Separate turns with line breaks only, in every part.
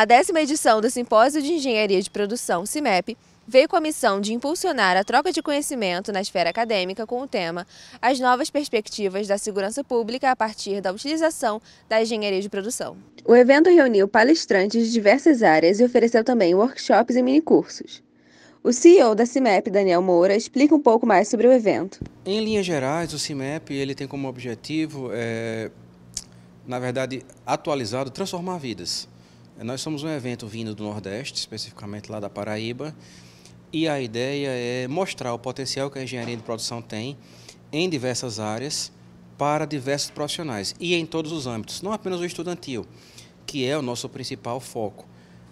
A décima edição do Simpósio de Engenharia de Produção, CIMEP, veio com a missão de impulsionar a troca de conhecimento na esfera acadêmica com o tema As novas perspectivas da segurança pública a partir da utilização da engenharia de produção. O evento reuniu palestrantes de diversas áreas e ofereceu também workshops e minicursos. O CEO da CIMEP, Daniel Moura, explica um pouco mais sobre o evento. Em
linhas gerais, o CIMEP ele tem como objetivo, é, na verdade, atualizado, transformar vidas. Nós somos um evento vindo do Nordeste, especificamente lá da Paraíba, e a ideia é mostrar o potencial que a engenharia de produção tem em diversas áreas para diversos profissionais e em todos os âmbitos, não apenas o estudantil, que é o nosso principal foco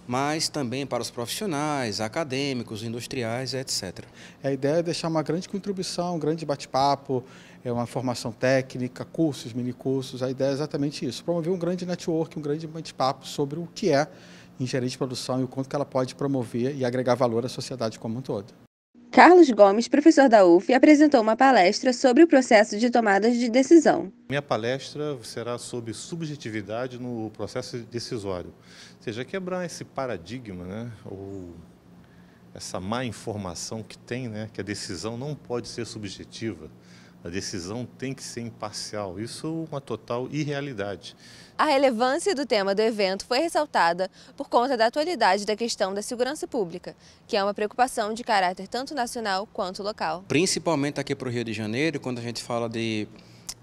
mas também para os profissionais, acadêmicos, industriais, etc. A ideia é deixar uma grande contribuição, um grande bate-papo, é uma formação técnica, cursos, minicursos, a ideia é exatamente isso, promover um grande network, um grande bate-papo sobre o que é engenharia de produção e o quanto que ela pode promover e agregar valor à sociedade como um todo.
Carlos Gomes, professor da UF, apresentou uma palestra sobre o processo de tomadas de decisão.
Minha palestra será sobre subjetividade no processo decisório, ou seja, quebrar esse paradigma, né, ou essa má informação que tem, né, que a decisão não pode ser subjetiva a decisão tem que ser imparcial. Isso é uma total irrealidade.
A relevância do tema do evento foi ressaltada por conta da atualidade da questão da segurança pública, que é uma preocupação de caráter tanto nacional quanto local.
Principalmente aqui para o Rio de Janeiro, quando a gente fala de,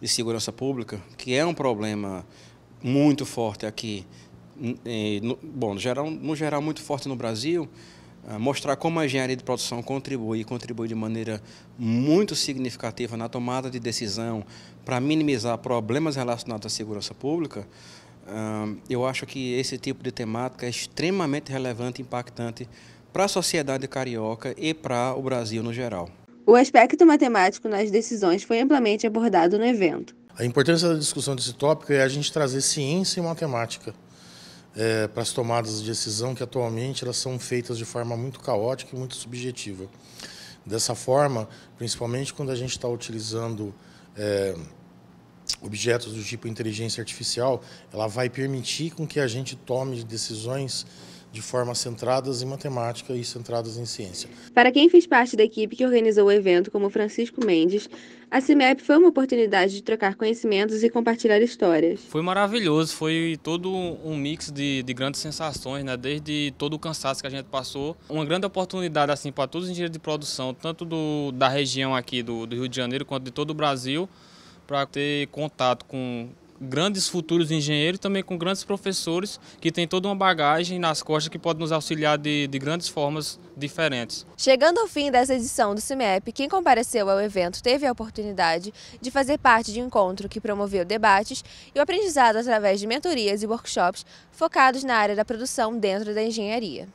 de segurança pública, que é um problema muito forte aqui, eh, no, bom, no geral, no geral muito forte no Brasil, ah, mostrar como a engenharia de produção contribui e contribui de maneira muito significativa na tomada de decisão para minimizar problemas relacionados à segurança pública, ah, eu acho que esse tipo de temática é extremamente relevante e impactante para a sociedade carioca e para o Brasil no geral.
O aspecto matemático nas decisões foi amplamente abordado no evento.
A importância da discussão desse tópico é a gente trazer ciência e matemática é, para as tomadas de decisão que atualmente elas são feitas de forma muito caótica e muito subjetiva. Dessa forma, principalmente quando a gente está utilizando é, objetos do tipo inteligência artificial, ela vai permitir com que a gente tome decisões de forma centradas em matemática e centradas em ciência.
Para quem fez parte da equipe que organizou o evento, como Francisco Mendes, a CIMEP foi uma oportunidade de trocar conhecimentos e compartilhar histórias.
Foi maravilhoso, foi todo um mix de, de grandes sensações, né? desde todo o cansaço que a gente passou. Uma grande oportunidade assim para todos os engenheiros de produção, tanto do, da região aqui do, do Rio de Janeiro quanto de todo o Brasil, para ter contato com, grandes futuros engenheiros, também com grandes professores que têm toda uma bagagem nas costas que pode nos auxiliar de, de grandes formas diferentes.
Chegando ao fim dessa edição do CIMEP, quem compareceu ao evento teve a oportunidade de fazer parte de um encontro que promoveu debates e o aprendizado através de mentorias e workshops focados na área da produção dentro da engenharia.